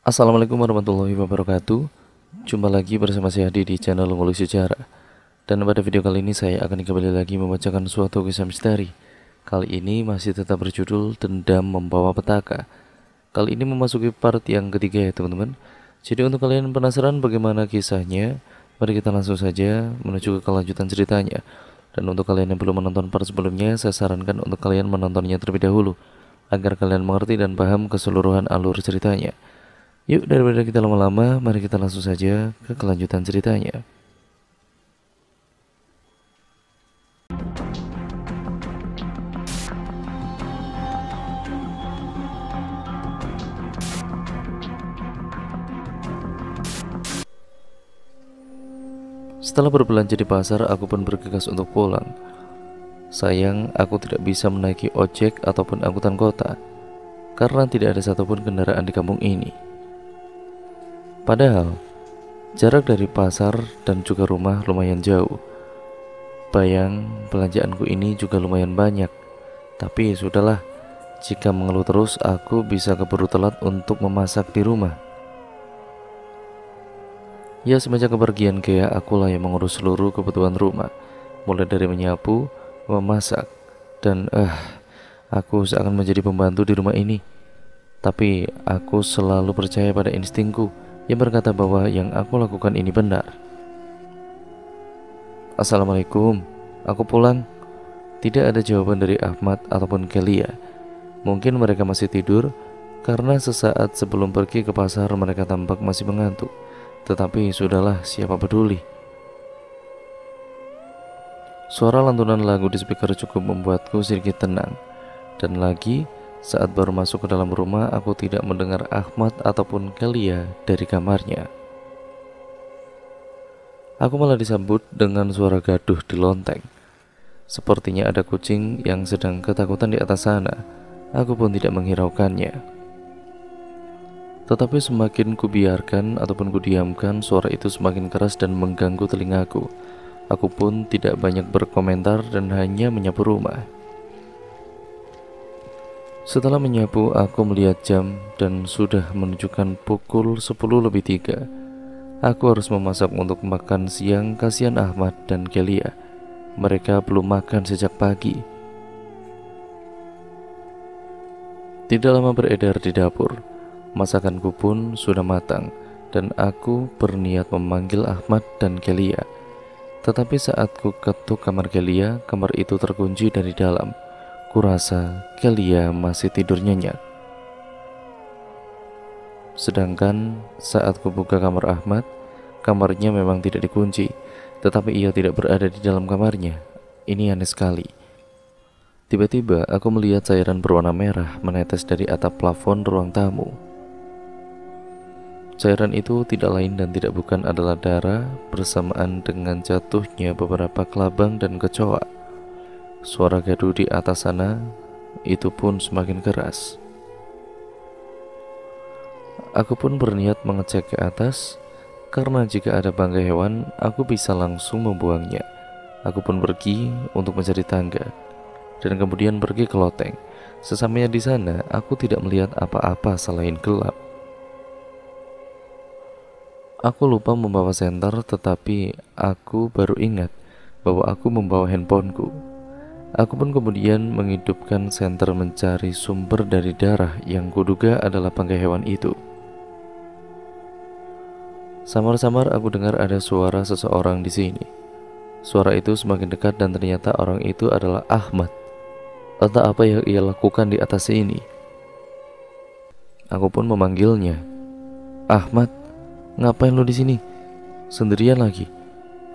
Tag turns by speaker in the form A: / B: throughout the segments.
A: Assalamualaikum warahmatullahi wabarakatuh Jumpa lagi bersama saya Hadi di channel Ngulik Sejarah Dan pada video kali ini saya akan kembali lagi membacakan suatu kisah misteri Kali ini masih tetap berjudul Dendam Membawa Petaka Kali ini memasuki part yang ketiga ya teman-teman Jadi untuk kalian penasaran bagaimana kisahnya Mari kita langsung saja menuju ke kelanjutan ceritanya Dan untuk kalian yang belum menonton part sebelumnya Saya sarankan untuk kalian menontonnya terlebih dahulu Agar kalian mengerti dan paham keseluruhan alur ceritanya Yuk, daripada kita lama-lama, mari kita langsung saja ke kelanjutan ceritanya. Setelah berbelanja di pasar, aku pun bergegas untuk pulang. Sayang, aku tidak bisa menaiki ojek ataupun angkutan kota karena tidak ada satupun kendaraan di kampung ini. Padahal, jarak dari pasar dan juga rumah lumayan jauh. Bayang belanjaanku ini juga lumayan banyak. Tapi ya sudahlah, jika mengeluh terus aku bisa keburu telat untuk memasak di rumah. Ya semenjak kepergian Gea, akulah yang mengurus seluruh kebutuhan rumah. Mulai dari menyapu, memasak, dan eh, aku seakan menjadi pembantu di rumah ini. Tapi aku selalu percaya pada instingku ia berkata bahwa yang aku lakukan ini benar. Assalamualaikum, aku pulang. Tidak ada jawaban dari Ahmad ataupun Kelia. Ya. Mungkin mereka masih tidur karena sesaat sebelum pergi ke pasar mereka tampak masih mengantuk. Tetapi sudahlah, siapa peduli. Suara lantunan lagu di speaker cukup membuatku sedikit tenang. Dan lagi, saat baru masuk ke dalam rumah, aku tidak mendengar Ahmad ataupun Kelia dari kamarnya. Aku malah disambut dengan suara gaduh di lonteng. Sepertinya ada kucing yang sedang ketakutan di atas sana. Aku pun tidak menghiraukannya. Tetapi semakin kubiarkan ataupun kudiamkan, suara itu semakin keras dan mengganggu telingaku. Aku pun tidak banyak berkomentar dan hanya menyapu rumah. Setelah menyapu, aku melihat jam dan sudah menunjukkan pukul 10 lebih 3. Aku harus memasak untuk makan siang kasihan Ahmad dan Kelia. Mereka belum makan sejak pagi. Tidak lama beredar di dapur, masakanku pun sudah matang dan aku berniat memanggil Ahmad dan Kelia. Tetapi saat ku ketuk kamar Kelia, kamar itu terkunci dari dalam. Kurasa Kelia masih tidur nyenyak. Sedangkan saat kubuka kamar Ahmad, kamarnya memang tidak dikunci, tetapi ia tidak berada di dalam kamarnya. Ini aneh sekali. Tiba-tiba aku melihat cairan berwarna merah menetes dari atap plafon ruang tamu. Cairan itu tidak lain dan tidak bukan adalah darah bersamaan dengan jatuhnya beberapa kelabang dan kecoak. Suara gaduh di atas sana itu pun semakin keras. Aku pun berniat mengecek ke atas karena jika ada bangkai hewan, aku bisa langsung membuangnya. Aku pun pergi untuk mencari tangga dan kemudian pergi ke loteng. Sesampainya di sana, aku tidak melihat apa-apa selain gelap. Aku lupa membawa senter, tetapi aku baru ingat bahwa aku membawa handphoneku. Aku pun kemudian menghidupkan senter mencari sumber dari darah yang kuduga adalah bangkai hewan itu. Samar-samar aku dengar ada suara seseorang di sini. Suara itu semakin dekat dan ternyata orang itu adalah Ahmad. Entah apa yang ia lakukan di atas ini. Aku pun memanggilnya. Ahmad, ngapain lu di sini? Sendirian lagi.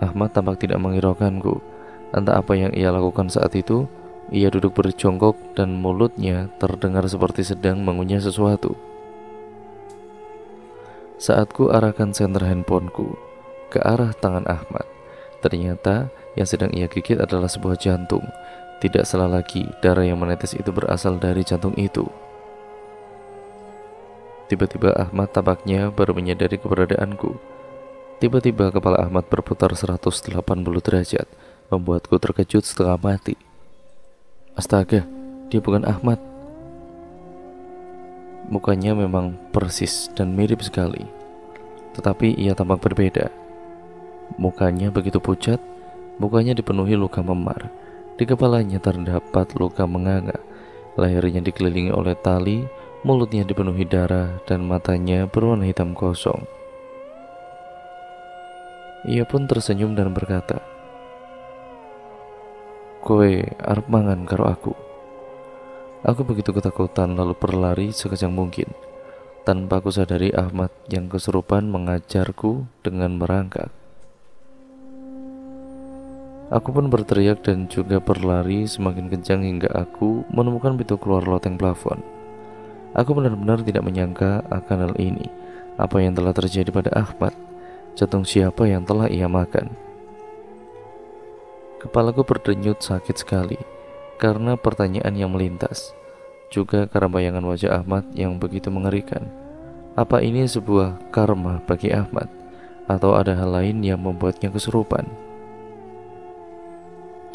A: Ahmad tampak tidak menghiraukanku Entah apa yang ia lakukan saat itu, ia duduk berjongkok dan mulutnya terdengar seperti sedang mengunyah sesuatu. Saat ku arahkan senter handphoneku ke arah tangan Ahmad, ternyata yang sedang ia gigit adalah sebuah jantung. Tidak salah lagi, darah yang menetes itu berasal dari jantung itu. Tiba-tiba Ahmad tampaknya baru menyadari keberadaanku. Tiba-tiba kepala Ahmad berputar 180 derajat membuatku terkejut setengah mati. Astaga, dia bukan Ahmad. Mukanya memang persis dan mirip sekali. Tetapi ia tampak berbeda. Mukanya begitu pucat, mukanya dipenuhi luka memar. Di kepalanya terdapat luka menganga. Lehernya dikelilingi oleh tali, mulutnya dipenuhi darah dan matanya berwarna hitam kosong. Ia pun tersenyum dan berkata, kowe arep mangan karo aku. Aku begitu ketakutan lalu berlari sekejang mungkin. Tanpa aku sadari Ahmad yang kesurupan mengajarku dengan merangkak. Aku pun berteriak dan juga berlari semakin kencang hingga aku menemukan pintu keluar loteng plafon. Aku benar-benar tidak menyangka akan hal ini. Apa yang telah terjadi pada Ahmad? Jatung siapa yang telah ia makan? Kepalaku berdenyut sakit sekali karena pertanyaan yang melintas, juga karena bayangan wajah Ahmad yang begitu mengerikan. Apa ini sebuah karma bagi Ahmad, atau ada hal lain yang membuatnya kesurupan?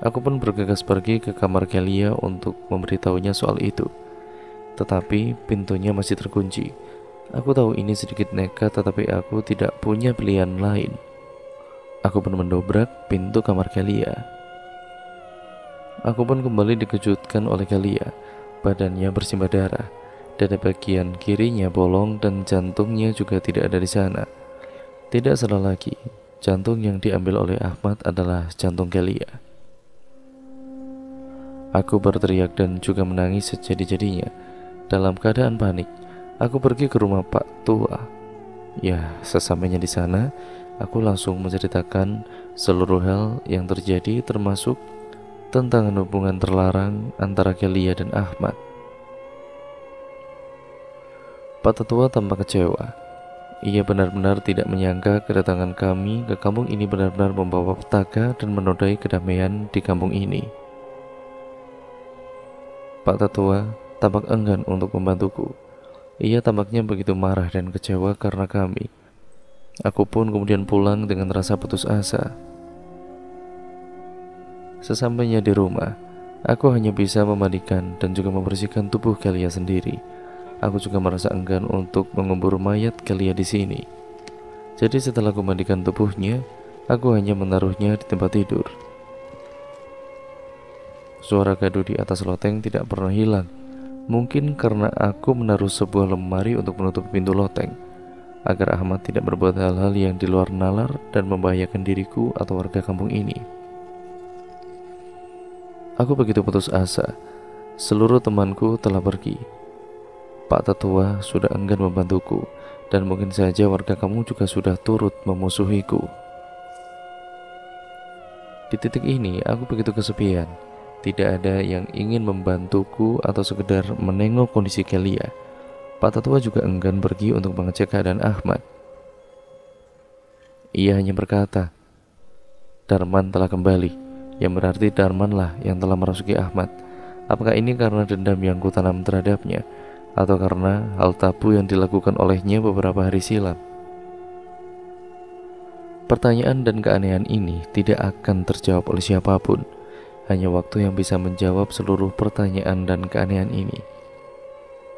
A: Aku pun bergegas pergi ke kamar Kelia untuk memberitahunya soal itu. Tetapi pintunya masih terkunci. Aku tahu ini sedikit nekat, tetapi aku tidak punya pilihan lain. Aku pun mendobrak pintu kamar Kalia. Aku pun kembali dikejutkan oleh Kalia. Badannya bersimbah darah. Dada bagian kirinya bolong dan jantungnya juga tidak ada di sana. Tidak salah lagi, jantung yang diambil oleh Ahmad adalah jantung Kalia. Aku berteriak dan juga menangis sejadi-jadinya. Dalam keadaan panik, aku pergi ke rumah Pak Tua. Ya, sesampainya di sana, aku langsung menceritakan seluruh hal yang terjadi termasuk tentang hubungan terlarang antara Kelia dan Ahmad. Pak Tetua tampak kecewa. Ia benar-benar tidak menyangka kedatangan kami ke kampung ini benar-benar membawa petaka dan menodai kedamaian di kampung ini. Pak Tetua tampak enggan untuk membantuku. Ia tampaknya begitu marah dan kecewa karena kami Aku pun kemudian pulang dengan rasa putus asa. Sesampainya di rumah, aku hanya bisa memandikan dan juga membersihkan tubuh Kalia sendiri. Aku juga merasa enggan untuk mengubur mayat Kalia di sini. Jadi setelah aku mandikan tubuhnya, aku hanya menaruhnya di tempat tidur. Suara gaduh di atas loteng tidak pernah hilang. Mungkin karena aku menaruh sebuah lemari untuk menutup pintu loteng agar Ahmad tidak berbuat hal-hal yang di luar nalar dan membahayakan diriku atau warga kampung ini. Aku begitu putus asa, seluruh temanku telah pergi. Pak Tetua sudah enggan membantuku, dan mungkin saja warga kamu juga sudah turut memusuhiku. Di titik ini, aku begitu kesepian. Tidak ada yang ingin membantuku atau sekedar menengok kondisi Kelia. Pak Tatua juga enggan pergi untuk mengecek keadaan Ahmad. Ia hanya berkata, Darman telah kembali, yang berarti Darmanlah yang telah merasuki Ahmad. Apakah ini karena dendam yang kutanam terhadapnya, atau karena hal tabu yang dilakukan olehnya beberapa hari silam? Pertanyaan dan keanehan ini tidak akan terjawab oleh siapapun. Hanya waktu yang bisa menjawab seluruh pertanyaan dan keanehan ini.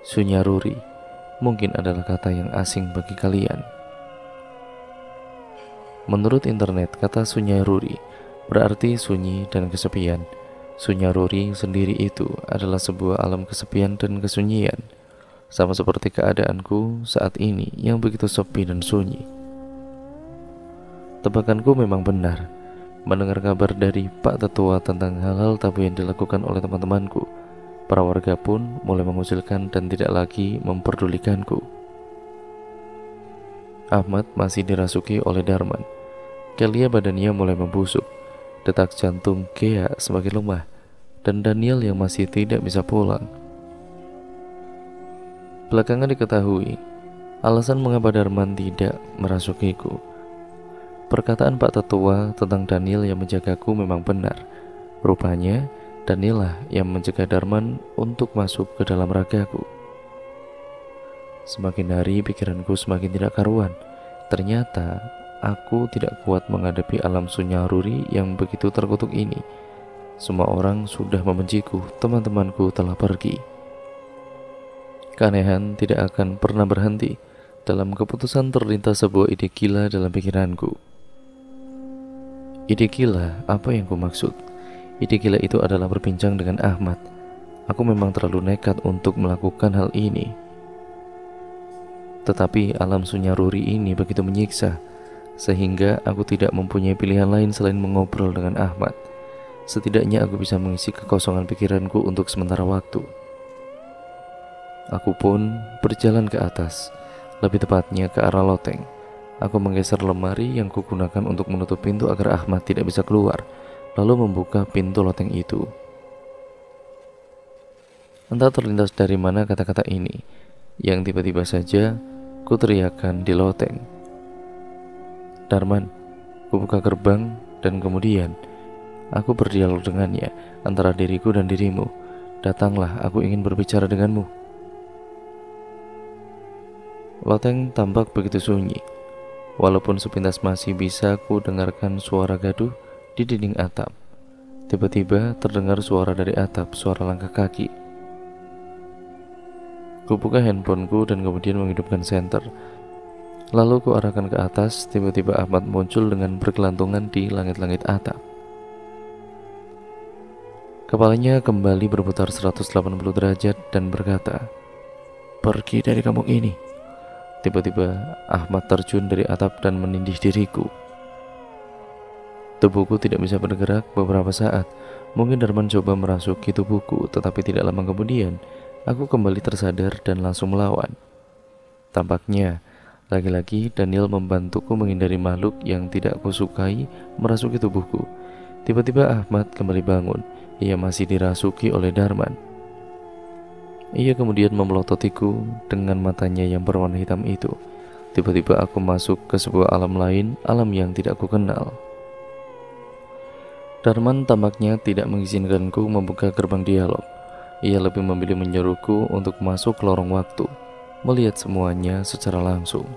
A: Sunyaruri mungkin adalah kata yang asing bagi kalian. Menurut internet, kata Sunyaruri berarti sunyi dan kesepian. Sunyaruri sendiri itu adalah sebuah alam kesepian dan kesunyian, sama seperti keadaanku saat ini yang begitu sepi dan sunyi. Tebakanku memang benar. Mendengar kabar dari Pak Tetua tentang hal-hal tabu yang dilakukan oleh teman-temanku, Para warga pun mulai mengusilkan dan tidak lagi memperdulikanku. Ahmad masih dirasuki oleh Darman. Kelia badannya mulai membusuk. Detak jantung Kea semakin lemah dan Daniel yang masih tidak bisa pulang. Belakangan diketahui alasan mengapa Darman tidak merasukiku. Perkataan Pak Tetua tentang Daniel yang menjagaku memang benar. Rupanya, dan inilah yang mencegah Darman untuk masuk ke dalam ragaku. Semakin hari pikiranku semakin tidak karuan. Ternyata aku tidak kuat menghadapi alam sunyaruri yang begitu terkutuk ini. Semua orang sudah membenciku, teman-temanku telah pergi. Keanehan tidak akan pernah berhenti. Dalam keputusan terlintas sebuah ide gila dalam pikiranku. Ide gila, apa yang ku maksud? Ide gila itu adalah berbincang dengan Ahmad. Aku memang terlalu nekat untuk melakukan hal ini. Tetapi alam sunyaruri ini begitu menyiksa, sehingga aku tidak mempunyai pilihan lain selain mengobrol dengan Ahmad. Setidaknya aku bisa mengisi kekosongan pikiranku untuk sementara waktu. Aku pun berjalan ke atas, lebih tepatnya ke arah loteng. Aku menggeser lemari yang kugunakan untuk menutup pintu agar Ahmad tidak bisa keluar lalu membuka pintu loteng itu. Entah terlintas dari mana kata-kata ini, yang tiba-tiba saja ku teriakan di loteng. Darman, buka gerbang dan kemudian aku berdialog dengannya antara diriku dan dirimu. Datanglah, aku ingin berbicara denganmu. Loteng tampak begitu sunyi, walaupun sepintas masih bisa ku dengarkan suara gaduh di dinding atap. Tiba-tiba terdengar suara dari atap, suara langkah kaki. Kubuka handphoneku dan kemudian menghidupkan senter. Lalu ku ke atas, tiba-tiba Ahmad muncul dengan berkelantungan di langit-langit atap. Kepalanya kembali berputar 180 derajat dan berkata, "Pergi dari kampung ini." Tiba-tiba Ahmad terjun dari atap dan menindih diriku. Tubuhku tidak bisa bergerak beberapa saat. Mungkin Darman coba merasuki tubuhku, tetapi tidak lama kemudian aku kembali tersadar dan langsung melawan. Tampaknya, lagi-lagi Daniel membantuku menghindari makhluk yang tidak kusukai merasuki tubuhku. Tiba-tiba Ahmad kembali bangun. Ia masih dirasuki oleh Darman. Ia kemudian memelototiku dengan matanya yang berwarna hitam itu. Tiba-tiba aku masuk ke sebuah alam lain, alam yang tidak aku kenal. Darman tampaknya tidak mengizinkanku membuka gerbang dialog. Ia lebih memilih menyuruhku untuk masuk ke lorong waktu, melihat semuanya secara langsung.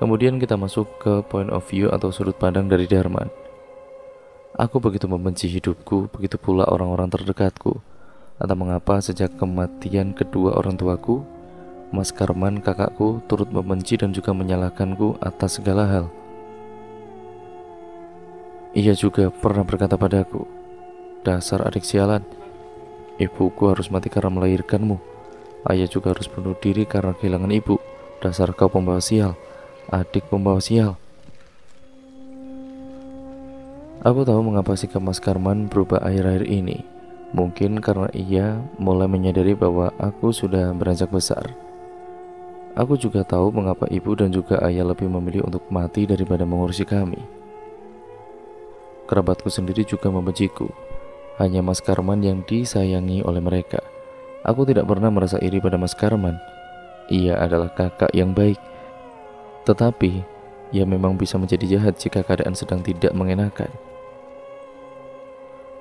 A: Kemudian kita masuk ke point of view atau sudut pandang dari Darman. Aku begitu membenci hidupku, begitu pula orang-orang terdekatku. Atau mengapa sejak kematian kedua orang tuaku, Mas Karman kakakku turut membenci dan juga menyalahkanku atas segala hal. Ia juga pernah berkata padaku, Dasar adik sialan, ibuku harus mati karena melahirkanmu. Ayah juga harus bunuh diri karena kehilangan ibu. Dasar kau pembawa sial, adik pembawa sial. Aku tahu mengapa sikap Mas Karman berubah akhir-akhir ini. Mungkin karena ia mulai menyadari bahwa aku sudah beranjak besar. Aku juga tahu mengapa ibu dan juga ayah lebih memilih untuk mati daripada mengurusi kami. Kerabatku sendiri juga membenciku. Hanya Mas Karman yang disayangi oleh mereka. Aku tidak pernah merasa iri pada Mas Karman. Ia adalah kakak yang baik. Tetapi, ia memang bisa menjadi jahat jika keadaan sedang tidak mengenakan.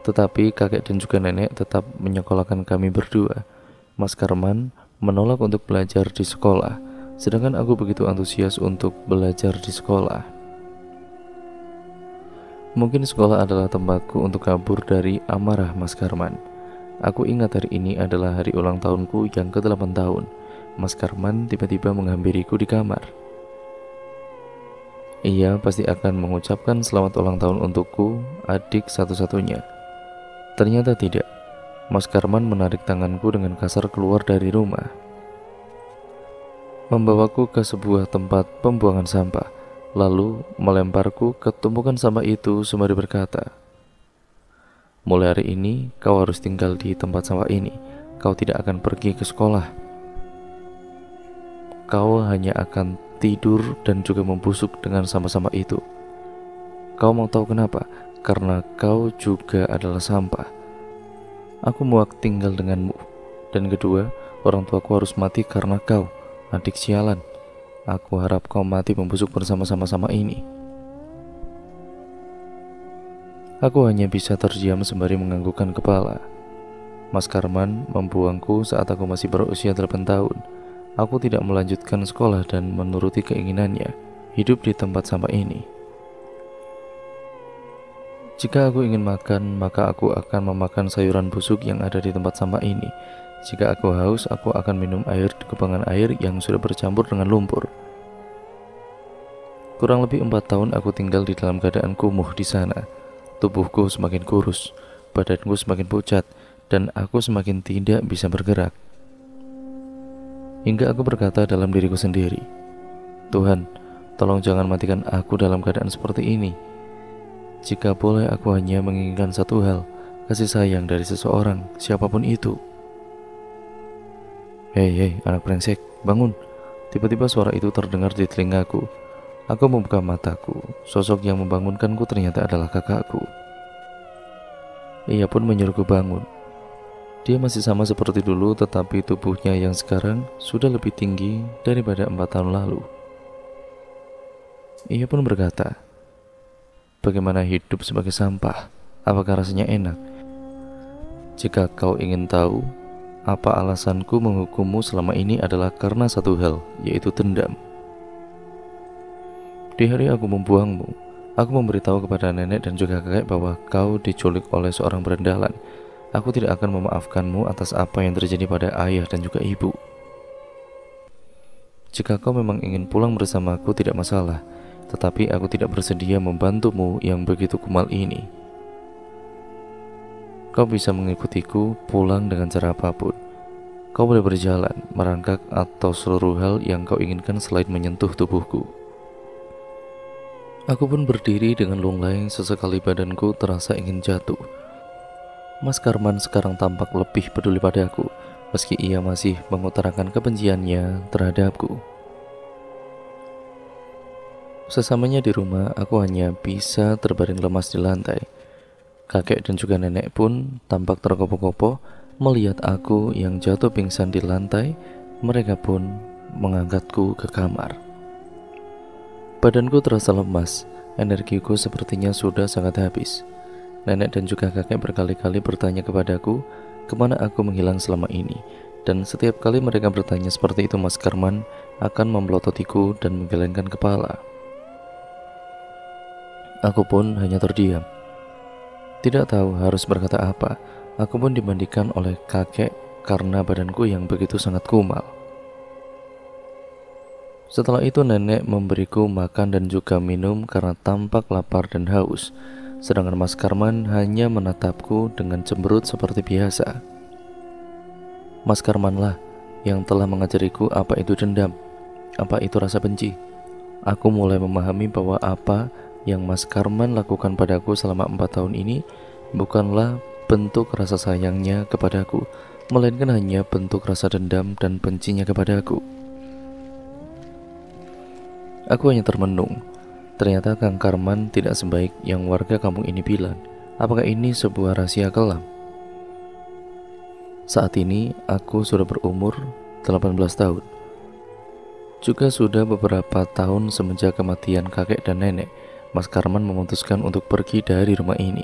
A: Tetapi kakek dan juga nenek tetap menyekolahkan kami berdua. Mas Karman menolak untuk belajar di sekolah, sedangkan aku begitu antusias untuk belajar di sekolah. Mungkin sekolah adalah tempatku untuk kabur dari amarah Mas Karman. Aku ingat hari ini adalah hari ulang tahunku yang ke-8 tahun. Mas Karman tiba-tiba menghampiriku di kamar. Ia pasti akan mengucapkan selamat ulang tahun untukku, adik satu-satunya. Ternyata tidak. Mas Karman menarik tanganku dengan kasar keluar dari rumah membawaku ke sebuah tempat pembuangan sampah lalu melemparku ke tumpukan sampah itu sembari berkata, Mulai hari ini kau harus tinggal di tempat sampah ini, kau tidak akan pergi ke sekolah. Kau hanya akan tidur dan juga membusuk dengan sampah-sampah itu. Kau mau tahu kenapa? Karena kau juga adalah sampah. Aku muak tinggal denganmu. Dan kedua, orang tuaku harus mati karena kau, adik sialan. Aku harap kau mati membusuk bersama-sama sama ini. Aku hanya bisa terdiam sembari menganggukkan kepala. Mas Karman membuangku saat aku masih berusia 8 tahun. Aku tidak melanjutkan sekolah dan menuruti keinginannya hidup di tempat sampah ini. Jika aku ingin makan, maka aku akan memakan sayuran busuk yang ada di tempat sampah ini jika aku haus, aku akan minum air di kubangan air yang sudah bercampur dengan lumpur. Kurang lebih empat tahun aku tinggal di dalam keadaan kumuh di sana. Tubuhku semakin kurus, badanku semakin pucat, dan aku semakin tidak bisa bergerak. Hingga aku berkata dalam diriku sendiri, Tuhan, tolong jangan matikan aku dalam keadaan seperti ini. Jika boleh aku hanya menginginkan satu hal, kasih sayang dari seseorang, siapapun itu. Hei, hei, anak brengsek, bangun. Tiba-tiba suara itu terdengar di telingaku. Aku membuka mataku. Sosok yang membangunkanku ternyata adalah kakakku. Ia pun menyuruhku bangun. Dia masih sama seperti dulu, tetapi tubuhnya yang sekarang sudah lebih tinggi daripada empat tahun lalu. Ia pun berkata, "Bagaimana hidup sebagai sampah? Apakah rasanya enak? Jika kau ingin tahu, apa alasanku menghukummu selama ini adalah karena satu hal, yaitu dendam. Di hari aku membuangmu, aku memberitahu kepada nenek dan juga kakek bahwa kau diculik oleh seorang berendalan. Aku tidak akan memaafkanmu atas apa yang terjadi pada ayah dan juga ibu. Jika kau memang ingin pulang bersamaku tidak masalah, tetapi aku tidak bersedia membantumu yang begitu kumal ini. Kau bisa mengikutiku pulang dengan cara apapun. Kau boleh berjalan, merangkak, atau seluruh hal yang kau inginkan selain menyentuh tubuhku. Aku pun berdiri dengan lunglai sesekali badanku terasa ingin jatuh. Mas Karman sekarang tampak lebih peduli padaku, meski ia masih mengutarakan kebenciannya terhadapku. Sesamanya di rumah, aku hanya bisa terbaring lemas di lantai. Kakek dan juga nenek pun tampak terkopo-kopo melihat aku yang jatuh pingsan di lantai. Mereka pun mengangkatku ke kamar. Badanku terasa lemas, energiku sepertinya sudah sangat habis. Nenek dan juga kakek berkali-kali bertanya kepadaku kemana aku menghilang selama ini, dan setiap kali mereka bertanya seperti itu Mas Karman akan membelototiku dan menggelengkan kepala. Aku pun hanya terdiam. Tidak tahu harus berkata apa, aku pun dimandikan oleh kakek karena badanku yang begitu sangat kumal. Setelah itu nenek memberiku makan dan juga minum karena tampak lapar dan haus, sedangkan Mas Karman hanya menatapku dengan cemberut seperti biasa. Mas Karmanlah yang telah mengajariku apa itu dendam, apa itu rasa benci. Aku mulai memahami bahwa apa yang Mas Karman lakukan padaku selama empat tahun ini bukanlah bentuk rasa sayangnya kepadaku, melainkan hanya bentuk rasa dendam dan bencinya kepadaku. Aku hanya termenung. Ternyata Kang Karman tidak sebaik yang warga kampung ini bilang. Apakah ini sebuah rahasia kelam? Saat ini aku sudah berumur 18 tahun. Juga sudah beberapa tahun semenjak kematian kakek dan nenek Mas Karman memutuskan untuk pergi dari rumah ini.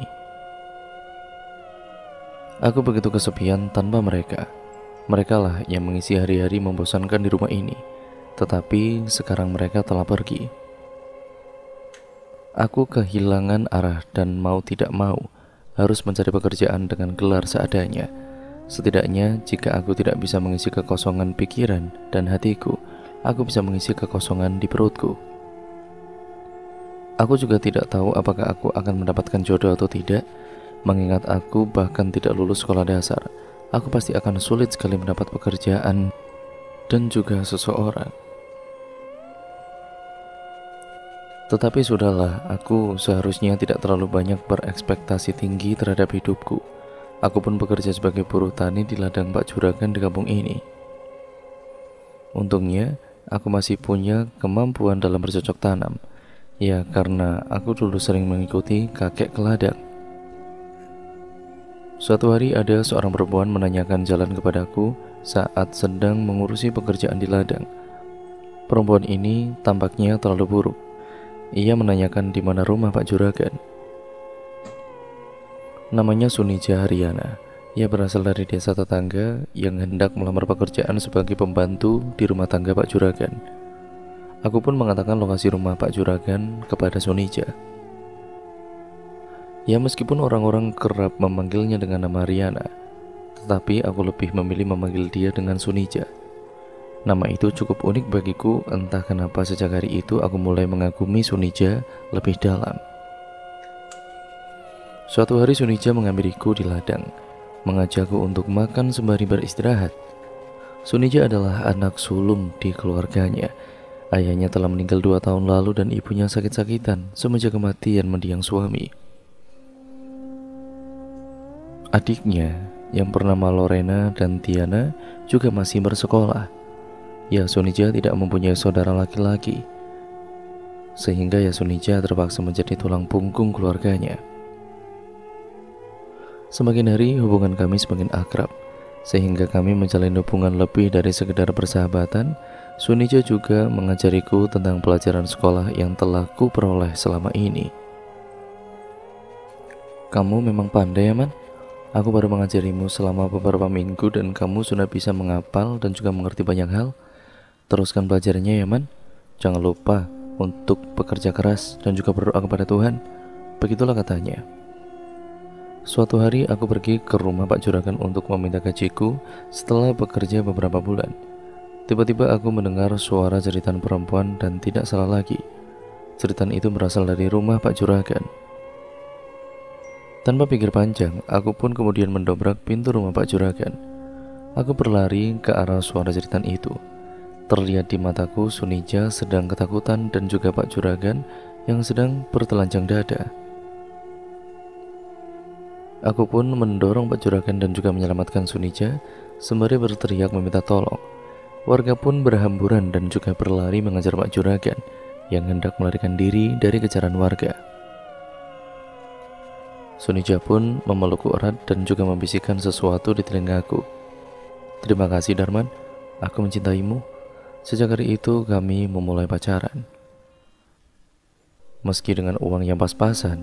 A: Aku begitu kesepian tanpa mereka. Mereka lah yang mengisi hari-hari membosankan di rumah ini. Tetapi sekarang mereka telah pergi. Aku kehilangan arah dan mau tidak mau harus mencari pekerjaan dengan gelar seadanya. Setidaknya jika aku tidak bisa mengisi kekosongan pikiran dan hatiku, aku bisa mengisi kekosongan di perutku. Aku juga tidak tahu apakah aku akan mendapatkan jodoh atau tidak, mengingat aku bahkan tidak lulus sekolah dasar. Aku pasti akan sulit sekali mendapat pekerjaan dan juga seseorang. Tetapi sudahlah, aku seharusnya tidak terlalu banyak berekspektasi tinggi terhadap hidupku. Aku pun bekerja sebagai buruh tani di ladang Pak Juragan di kampung ini. Untungnya, aku masih punya kemampuan dalam bercocok tanam. Ya, karena aku dulu sering mengikuti kakek ke ladang. Suatu hari ada seorang perempuan menanyakan jalan kepadaku saat sedang mengurusi pekerjaan di ladang. Perempuan ini tampaknya terlalu buruk. Ia menanyakan di mana rumah Pak Juragan. Namanya Sunija Haryana. Ia berasal dari desa tetangga yang hendak melamar pekerjaan sebagai pembantu di rumah tangga Pak Juragan. Aku pun mengatakan lokasi rumah Pak Juragan kepada Sonija. Ya meskipun orang-orang kerap memanggilnya dengan nama Riana, tetapi aku lebih memilih memanggil dia dengan Sunija. Nama itu cukup unik bagiku, entah kenapa sejak hari itu aku mulai mengagumi Sunija lebih dalam. Suatu hari Sunija mengambiliku di ladang, mengajakku untuk makan sembari beristirahat. Sunija adalah anak sulung di keluarganya, Ayahnya telah meninggal dua tahun lalu dan ibunya sakit-sakitan semenjak kematian mendiang suami. Adiknya yang bernama Lorena dan Tiana juga masih bersekolah. Yasunija tidak mempunyai saudara laki-laki, sehingga Yasunija terpaksa menjadi tulang punggung keluarganya. Semakin hari hubungan kami semakin akrab, sehingga kami menjalin hubungan lebih dari sekedar persahabatan, Sunijo juga mengajariku tentang pelajaran sekolah yang telah kuperoleh selama ini. Kamu memang pandai, ya, man. Aku baru mengajarimu selama beberapa minggu dan kamu sudah bisa mengapal dan juga mengerti banyak hal. Teruskan belajarnya ya, Man. Jangan lupa untuk bekerja keras dan juga berdoa kepada Tuhan. Begitulah katanya. Suatu hari aku pergi ke rumah Pak Juragan untuk meminta gajiku setelah bekerja beberapa bulan. Tiba-tiba aku mendengar suara jeritan perempuan dan tidak salah lagi. Jeritan itu berasal dari rumah Pak Juragan. Tanpa pikir panjang, aku pun kemudian mendobrak pintu rumah Pak Juragan. Aku berlari ke arah suara jeritan itu. Terlihat di mataku Sunija sedang ketakutan dan juga Pak Juragan yang sedang bertelanjang dada. Aku pun mendorong Pak Juragan dan juga menyelamatkan Sunija sembari berteriak meminta tolong. Warga pun berhamburan dan juga berlari mengejar Pak Juragan yang hendak melarikan diri dari kejaran warga. Sunija pun memelukku erat dan juga membisikkan sesuatu di telingaku. Terima kasih Darman, aku mencintaimu. Sejak hari itu kami memulai pacaran. Meski dengan uang yang pas-pasan,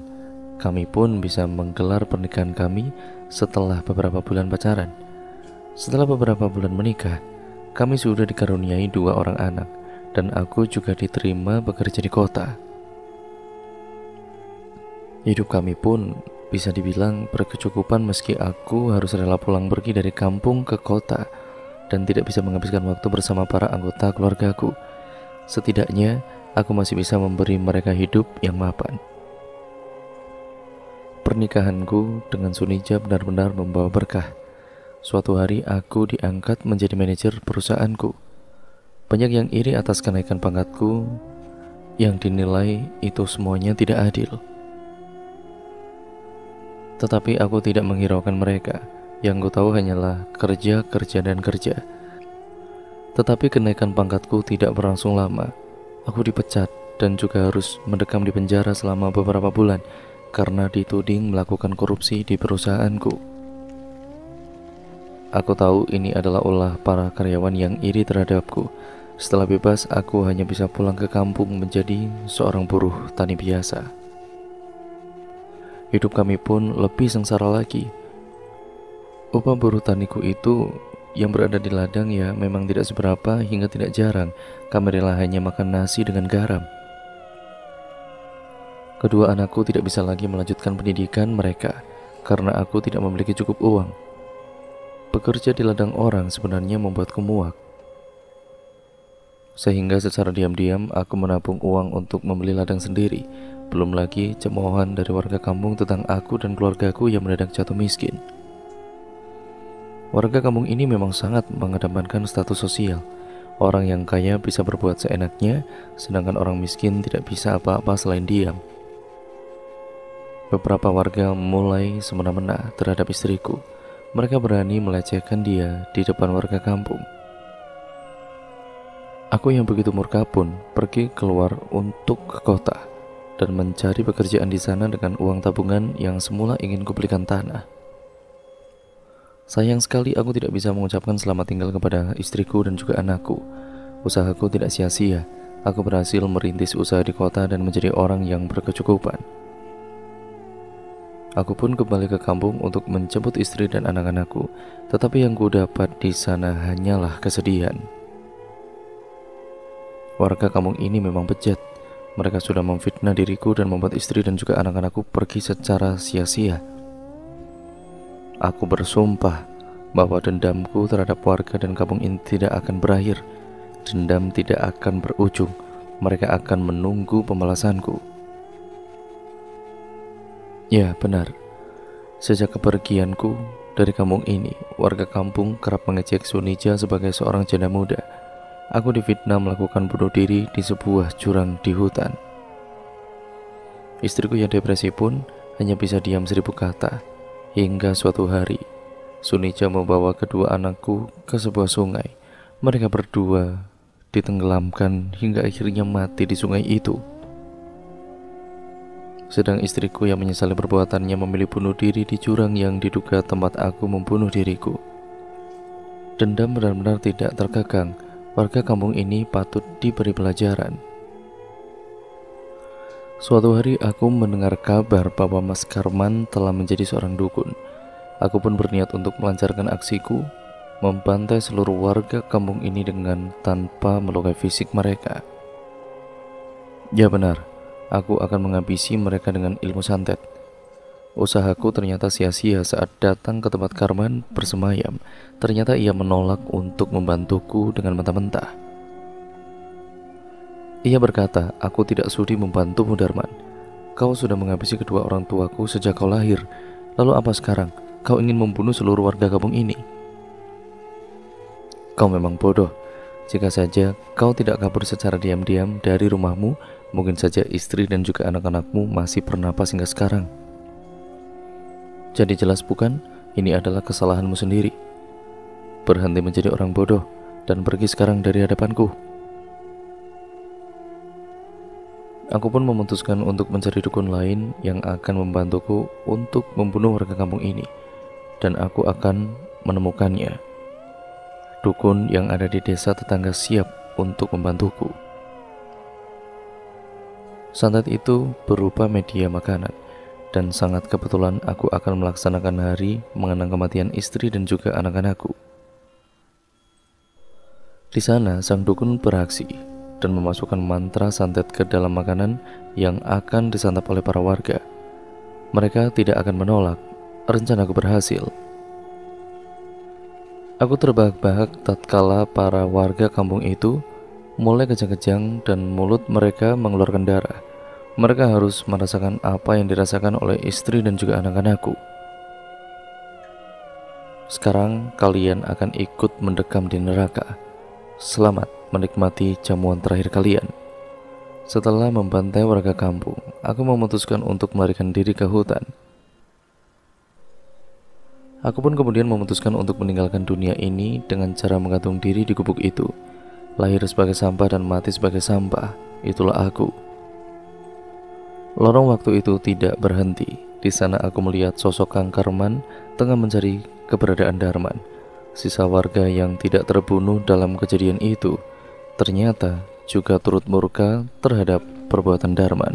A: kami pun bisa menggelar pernikahan kami setelah beberapa bulan pacaran. Setelah beberapa bulan menikah, kami sudah dikaruniai dua orang anak, dan aku juga diterima bekerja di kota. Hidup kami pun bisa dibilang berkecukupan meski aku harus rela pulang pergi dari kampung ke kota dan tidak bisa menghabiskan waktu bersama para anggota keluargaku. Setidaknya, aku masih bisa memberi mereka hidup yang mapan. Pernikahanku dengan Sunija benar-benar membawa berkah. Suatu hari aku diangkat menjadi manajer perusahaanku. Banyak yang iri atas kenaikan pangkatku yang dinilai itu semuanya tidak adil. Tetapi aku tidak menghiraukan mereka. Yang ku tahu hanyalah kerja, kerja, dan kerja. Tetapi kenaikan pangkatku tidak berlangsung lama. Aku dipecat dan juga harus mendekam di penjara selama beberapa bulan karena dituding melakukan korupsi di perusahaanku. Aku tahu ini adalah ulah para karyawan yang iri terhadapku. Setelah bebas, aku hanya bisa pulang ke kampung menjadi seorang buruh tani biasa. Hidup kami pun lebih sengsara lagi. Upah buruh taniku itu yang berada di ladang ya memang tidak seberapa hingga tidak jarang kami rela hanya makan nasi dengan garam. Kedua anakku tidak bisa lagi melanjutkan pendidikan mereka karena aku tidak memiliki cukup uang. Bekerja di ladang orang sebenarnya membuatku muak. Sehingga secara diam-diam aku menabung uang untuk membeli ladang sendiri. Belum lagi cemoohan dari warga kampung tentang aku dan keluargaku yang mendadak jatuh miskin. Warga kampung ini memang sangat mengedepankan status sosial. Orang yang kaya bisa berbuat seenaknya, sedangkan orang miskin tidak bisa apa-apa selain diam. Beberapa warga mulai semena-mena terhadap istriku mereka berani melecehkan dia di depan warga kampung. Aku yang begitu murka pun pergi keluar untuk ke kota dan mencari pekerjaan di sana dengan uang tabungan yang semula ingin kubelikan tanah. Sayang sekali aku tidak bisa mengucapkan selamat tinggal kepada istriku dan juga anakku. Usahaku tidak sia-sia. Aku berhasil merintis usaha di kota dan menjadi orang yang berkecukupan. Aku pun kembali ke kampung untuk menjemput istri dan anak-anakku, tetapi yang ku dapat di sana hanyalah kesedihan. Warga kampung ini memang bejat. Mereka sudah memfitnah diriku dan membuat istri dan juga anak-anakku pergi secara sia-sia. Aku bersumpah bahwa dendamku terhadap warga dan kampung ini tidak akan berakhir. Dendam tidak akan berujung. Mereka akan menunggu pembalasanku. Ya, benar. Sejak kepergianku dari kampung ini, warga kampung kerap mengecek Sunija sebagai seorang janda muda. Aku difitnah melakukan bunuh diri di sebuah jurang di hutan. Istriku yang depresi pun hanya bisa diam seribu kata. Hingga suatu hari, Sunija membawa kedua anakku ke sebuah sungai. Mereka berdua ditenggelamkan hingga akhirnya mati di sungai itu. Sedang istriku yang menyesali perbuatannya memilih bunuh diri di jurang yang diduga tempat aku membunuh diriku. Dendam benar-benar tidak terkekang. Warga kampung ini patut diberi pelajaran. Suatu hari aku mendengar kabar bahwa Mas Karman telah menjadi seorang dukun. Aku pun berniat untuk melancarkan aksiku, membantai seluruh warga kampung ini dengan tanpa melukai fisik mereka. Ya benar, aku akan menghabisi mereka dengan ilmu santet. Usahaku ternyata sia-sia saat datang ke tempat Karman bersemayam. Ternyata ia menolak untuk membantuku dengan mentah-mentah. Ia berkata, aku tidak sudi membantumu Darman. Kau sudah menghabisi kedua orang tuaku sejak kau lahir. Lalu apa sekarang? Kau ingin membunuh seluruh warga kampung ini? Kau memang bodoh. Jika saja kau tidak kabur secara diam-diam dari rumahmu Mungkin saja istri dan juga anak-anakmu masih bernapas hingga sekarang. Jadi jelas bukan, ini adalah kesalahanmu sendiri. Berhenti menjadi orang bodoh dan pergi sekarang dari hadapanku. Aku pun memutuskan untuk mencari dukun lain yang akan membantuku untuk membunuh warga kampung ini, dan aku akan menemukannya. Dukun yang ada di desa tetangga siap untuk membantuku. Santet itu berupa media makanan, dan sangat kebetulan aku akan melaksanakan hari mengenang kematian istri dan juga anak-anakku. Di sana, sang dukun beraksi dan memasukkan mantra santet ke dalam makanan yang akan disantap oleh para warga. Mereka tidak akan menolak. Rencanaku berhasil. Aku terbahak-bahak tatkala para warga kampung itu mulai kejang-kejang dan mulut mereka mengeluarkan darah. Mereka harus merasakan apa yang dirasakan oleh istri dan juga anak-anakku. Sekarang kalian akan ikut mendekam di neraka. Selamat menikmati jamuan terakhir kalian. Setelah membantai warga kampung, aku memutuskan untuk melarikan diri ke hutan. Aku pun kemudian memutuskan untuk meninggalkan dunia ini dengan cara menggantung diri di gubuk itu lahir sebagai sampah dan mati sebagai sampah, itulah aku. Lorong waktu itu tidak berhenti. Di sana aku melihat sosok Kang Karman tengah mencari keberadaan Darman. Sisa warga yang tidak terbunuh dalam kejadian itu ternyata juga turut murka terhadap perbuatan Darman.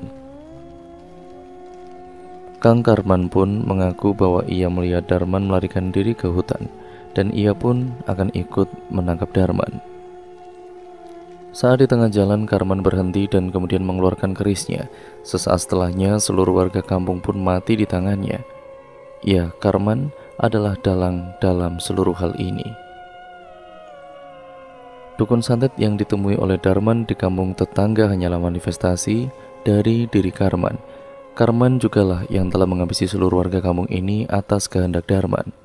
A: Kang Karman pun mengaku bahwa ia melihat Darman melarikan diri ke hutan dan ia pun akan ikut menangkap Darman. Saat di tengah jalan, Karman berhenti dan kemudian mengeluarkan kerisnya. Sesaat setelahnya, seluruh warga kampung pun mati di tangannya. Ya, Karman adalah dalang dalam seluruh hal ini. Dukun santet yang ditemui oleh Darman di kampung tetangga hanyalah manifestasi dari diri Karman. Karman jugalah yang telah menghabisi seluruh warga kampung ini atas kehendak Darman.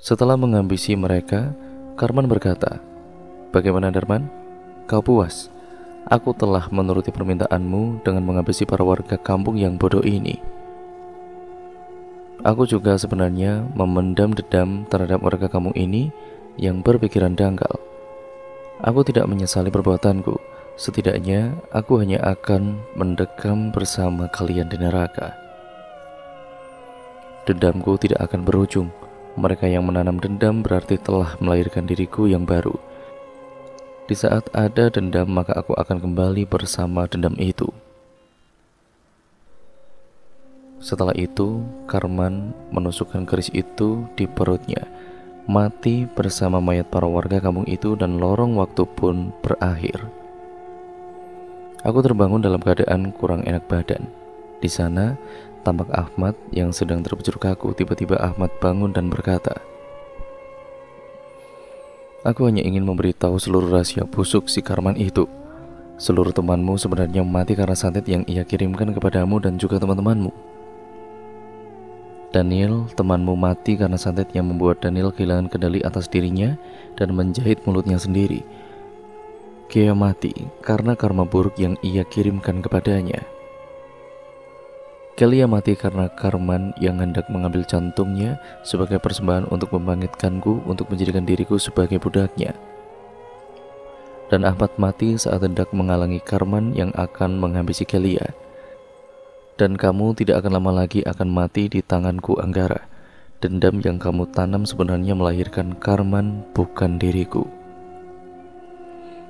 A: Setelah menghabisi mereka, Karman berkata, Bagaimana Darman? Kau puas? Aku telah menuruti permintaanmu dengan menghabisi para warga kampung yang bodoh ini. Aku juga sebenarnya memendam dendam terhadap warga kampung ini yang berpikiran dangkal. Aku tidak menyesali perbuatanku. Setidaknya aku hanya akan mendekam bersama kalian di neraka. Dendamku tidak akan berujung. Mereka yang menanam dendam berarti telah melahirkan diriku yang baru. Di saat ada dendam, maka aku akan kembali bersama dendam itu. Setelah itu, Karman menusukkan keris itu di perutnya, mati bersama mayat para warga kampung itu dan lorong waktu pun berakhir. Aku terbangun dalam keadaan kurang enak badan. Di sana, tampak Ahmad yang sedang terpejur kaku. Tiba-tiba Ahmad bangun dan berkata, Aku hanya ingin memberitahu seluruh rahasia busuk si Karman itu. Seluruh temanmu sebenarnya mati karena santet yang ia kirimkan kepadamu dan juga teman-temanmu. Daniel, temanmu mati karena santet yang membuat Daniel kehilangan kendali atas dirinya dan menjahit mulutnya sendiri. Kia mati karena karma buruk yang ia kirimkan kepadanya. Kelia mati karena Karman yang hendak mengambil jantungnya sebagai persembahan untuk membangkitkanku untuk menjadikan diriku sebagai budaknya. Dan Ahmad mati saat hendak menghalangi Karman yang akan menghabisi Kelia. Dan kamu tidak akan lama lagi akan mati di tanganku Anggara. Dendam yang kamu tanam sebenarnya melahirkan Karman bukan diriku.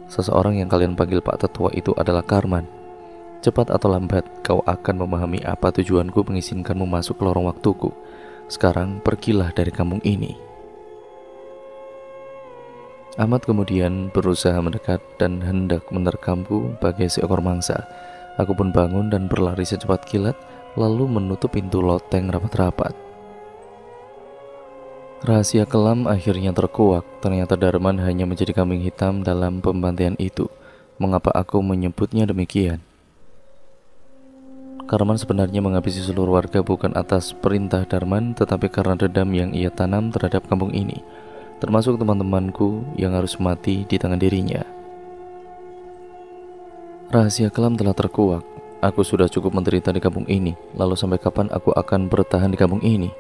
A: Seseorang yang kalian panggil Pak Tetua itu adalah Karman Cepat atau lambat, kau akan memahami apa tujuanku mengizinkanmu masuk ke lorong waktuku. Sekarang pergilah dari kampung ini. Ahmad kemudian berusaha mendekat dan hendak menerkamku bagai seekor mangsa. Aku pun bangun dan berlari secepat kilat, lalu menutup pintu loteng rapat-rapat. Rahasia kelam akhirnya terkuak. Ternyata Darman hanya menjadi kambing hitam dalam pembantaian itu. Mengapa aku menyebutnya demikian? Karman sebenarnya menghabisi seluruh warga bukan atas perintah Darman, tetapi karena dendam yang ia tanam terhadap kampung ini, termasuk teman-temanku yang harus mati di tangan dirinya. Rahasia kelam telah terkuak. Aku sudah cukup menderita di kampung ini, lalu sampai kapan aku akan bertahan di kampung ini?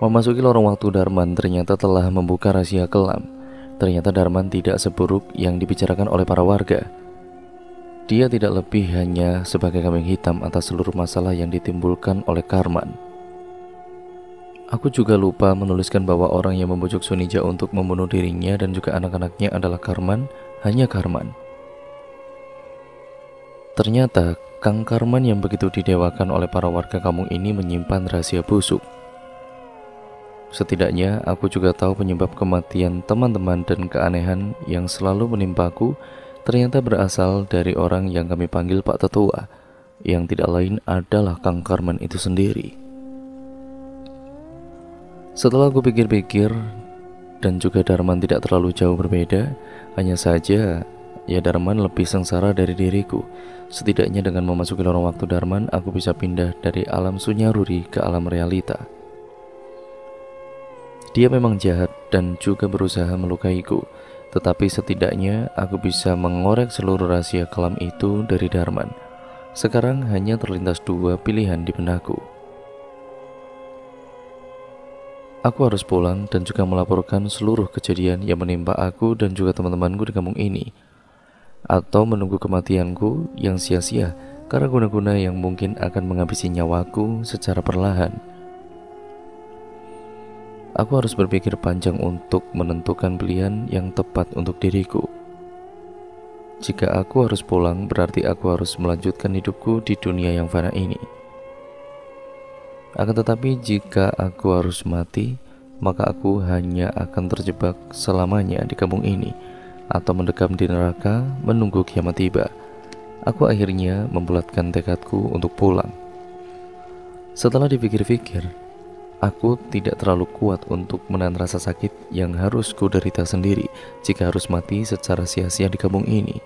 A: Memasuki lorong waktu Darman ternyata telah membuka rahasia kelam. Ternyata Darman tidak seburuk yang dibicarakan oleh para warga. Dia tidak lebih hanya sebagai kambing hitam atas seluruh masalah yang ditimbulkan oleh Karman. Aku juga lupa menuliskan bahwa orang yang membujuk Sunija untuk membunuh dirinya dan juga anak-anaknya adalah Karman, hanya Karman. Ternyata, Kang Karman yang begitu didewakan oleh para warga kampung ini menyimpan rahasia busuk. Setidaknya, aku juga tahu penyebab kematian teman-teman dan keanehan yang selalu menimpaku ternyata berasal dari orang yang kami panggil Pak Tetua, yang tidak lain adalah Kang Karman itu sendiri. Setelah aku pikir-pikir, dan juga Darman tidak terlalu jauh berbeda, hanya saja ya Darman lebih sengsara dari diriku. Setidaknya dengan memasuki lorong waktu Darman, aku bisa pindah dari alam sunyaruri ke alam realita. Dia memang jahat dan juga berusaha melukaiku, tetapi setidaknya aku bisa mengorek seluruh rahasia kelam itu dari Darman. Sekarang hanya terlintas dua pilihan di benakku. Aku harus pulang dan juga melaporkan seluruh kejadian yang menimpa aku dan juga teman-temanku di kampung ini. Atau menunggu kematianku yang sia-sia karena guna-guna yang mungkin akan menghabisi nyawaku secara perlahan. Aku harus berpikir panjang untuk menentukan pilihan yang tepat untuk diriku. Jika aku harus pulang, berarti aku harus melanjutkan hidupku di dunia yang fana ini. Akan tetapi, jika aku harus mati, maka aku hanya akan terjebak selamanya di kampung ini atau mendekam di neraka menunggu kiamat tiba. Aku akhirnya membulatkan tekadku untuk pulang. Setelah dipikir-pikir, Aku tidak terlalu kuat untuk menahan rasa sakit yang harus ku derita sendiri jika harus mati secara sia-sia di kampung ini.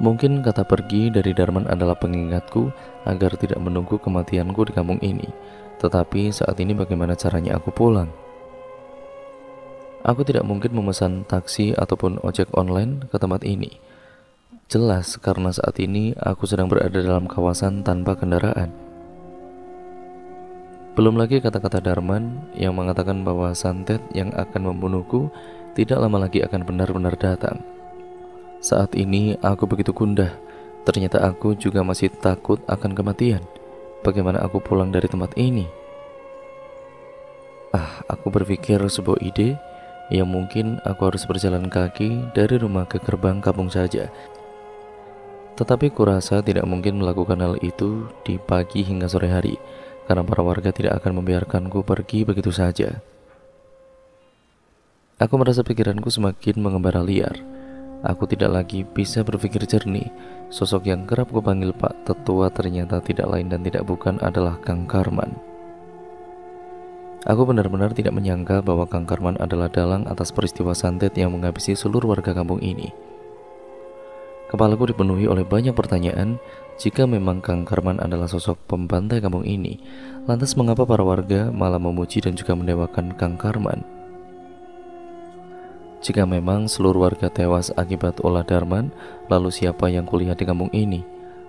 A: Mungkin kata pergi dari Darman adalah pengingatku agar tidak menunggu kematianku di kampung ini. Tetapi saat ini bagaimana caranya aku pulang? Aku tidak mungkin memesan taksi ataupun ojek online ke tempat ini. Jelas karena saat ini aku sedang berada dalam kawasan tanpa kendaraan. Belum lagi kata-kata Darman yang mengatakan bahwa santet yang akan membunuhku tidak lama lagi akan benar-benar datang. Saat ini aku begitu gundah. Ternyata aku juga masih takut akan kematian. Bagaimana aku pulang dari tempat ini? Ah, aku berpikir sebuah ide yang mungkin aku harus berjalan kaki dari rumah ke gerbang kampung saja. Tetapi kurasa tidak mungkin melakukan hal itu di pagi hingga sore hari karena para warga tidak akan membiarkanku pergi begitu saja. Aku merasa pikiranku semakin mengembara liar. Aku tidak lagi bisa berpikir jernih. Sosok yang kerap kupanggil Pak Tetua ternyata tidak lain dan tidak bukan adalah Kang Karman. Aku benar-benar tidak menyangka bahwa Kang Karman adalah dalang atas peristiwa santet yang menghabisi seluruh warga kampung ini. Kepalaku dipenuhi oleh banyak pertanyaan jika memang Kang Karman adalah sosok pembantai kampung ini, lantas mengapa para warga malah memuji dan juga mendewakan Kang Karman? Jika memang seluruh warga tewas akibat olah Darman, lalu siapa yang kulihat di kampung ini?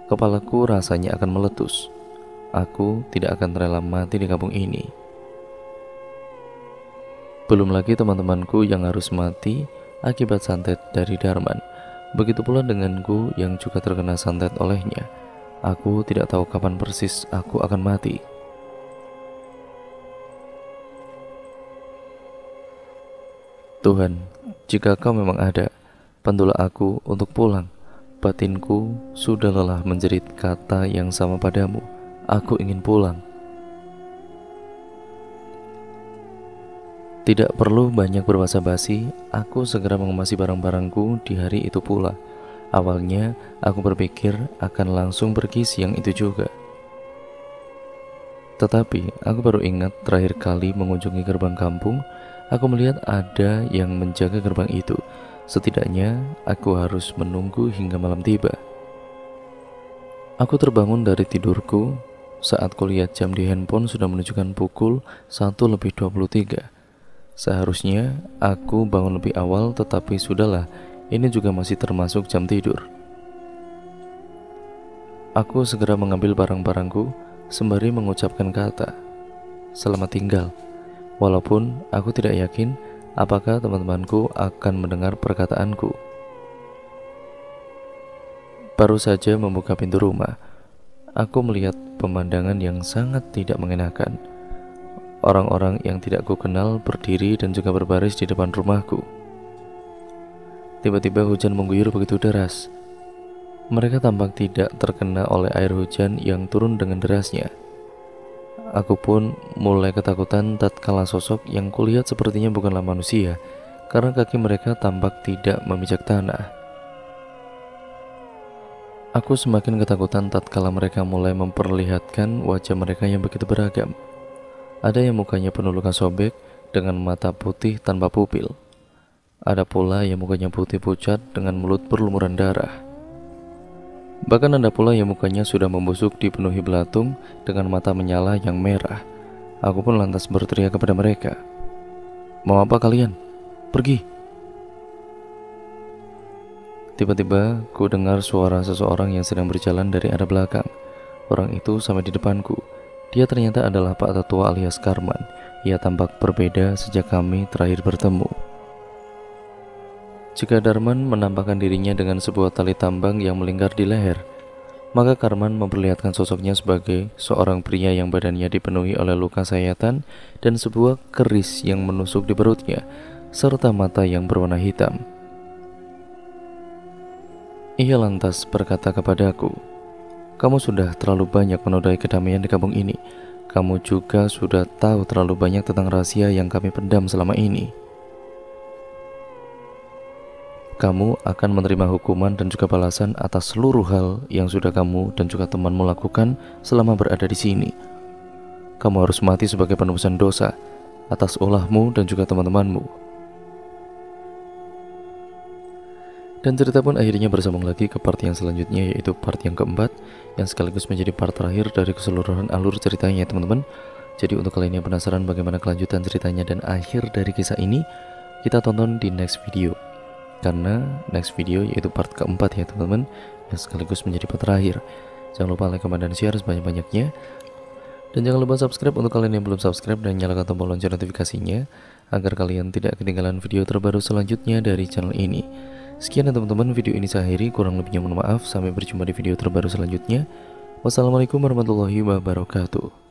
A: Kepalaku rasanya akan meletus. Aku tidak akan rela mati di kampung ini. Belum lagi teman-temanku yang harus mati akibat santet dari Darman Begitu pula denganku yang juga terkena santet olehnya. Aku tidak tahu kapan persis aku akan mati. Tuhan, jika kau memang ada, pantulah aku untuk pulang. Batinku sudah lelah menjerit kata yang sama padamu. Aku ingin pulang. Tidak perlu banyak berbahasa basi, aku segera mengemasi barang-barangku di hari itu pula. Awalnya, aku berpikir akan langsung pergi siang itu juga. Tetapi, aku baru ingat terakhir kali mengunjungi gerbang kampung, aku melihat ada yang menjaga gerbang itu. Setidaknya, aku harus menunggu hingga malam tiba. Aku terbangun dari tidurku saat kulihat jam di handphone sudah menunjukkan pukul 1 lebih 23. Seharusnya aku bangun lebih awal, tetapi sudahlah, ini juga masih termasuk jam tidur. Aku segera mengambil barang-barangku sembari mengucapkan kata "selamat tinggal". Walaupun aku tidak yakin apakah teman-temanku akan mendengar perkataanku. Baru saja membuka pintu rumah, aku melihat pemandangan yang sangat tidak mengenakan Orang-orang yang tidak ku kenal berdiri dan juga berbaris di depan rumahku. Tiba-tiba hujan mengguyur begitu deras. Mereka tampak tidak terkena oleh air hujan yang turun dengan derasnya. Aku pun mulai ketakutan tatkala sosok yang kulihat sepertinya bukanlah manusia, karena kaki mereka tampak tidak memijak tanah. Aku semakin ketakutan tatkala mereka mulai memperlihatkan wajah mereka yang begitu beragam. Ada yang mukanya penuh luka sobek dengan mata putih tanpa pupil. Ada pula yang mukanya putih pucat dengan mulut berlumuran darah. Bahkan ada pula yang mukanya sudah membusuk dipenuhi belatung dengan mata menyala yang merah. Aku pun lantas berteriak kepada mereka. Mau apa kalian? Pergi! Tiba-tiba, ku dengar suara seseorang yang sedang berjalan dari arah belakang. Orang itu sampai di depanku. Dia ternyata adalah Pak Tatua alias Karman. Ia tampak berbeda sejak kami terakhir bertemu. Jika Darman menampakkan dirinya dengan sebuah tali tambang yang melingkar di leher, maka Karman memperlihatkan sosoknya sebagai seorang pria yang badannya dipenuhi oleh luka sayatan dan sebuah keris yang menusuk di perutnya, serta mata yang berwarna hitam. Ia lantas berkata kepadaku, kamu sudah terlalu banyak menodai kedamaian di kampung ini. Kamu juga sudah tahu terlalu banyak tentang rahasia yang kami pendam selama ini. Kamu akan menerima hukuman dan juga balasan atas seluruh hal yang sudah kamu dan juga temanmu lakukan selama berada di sini. Kamu harus mati sebagai penebusan dosa atas olahmu dan juga teman-temanmu. Dan cerita pun akhirnya bersambung lagi ke part yang selanjutnya yaitu part yang keempat yang sekaligus menjadi part terakhir dari keseluruhan alur ceritanya teman-teman. Jadi untuk kalian yang penasaran bagaimana kelanjutan ceritanya dan akhir dari kisah ini, kita tonton di next video. Karena next video yaitu part keempat ya teman-teman, yang sekaligus menjadi part terakhir. Jangan lupa like, komen, dan share sebanyak-banyaknya. Dan jangan lupa subscribe untuk kalian yang belum subscribe dan nyalakan tombol lonceng notifikasinya agar kalian tidak ketinggalan video terbaru selanjutnya dari channel ini. Sekian ya teman-teman video ini saya akhiri, kurang lebihnya mohon maaf. Sampai berjumpa di video terbaru selanjutnya. Wassalamualaikum warahmatullahi wabarakatuh.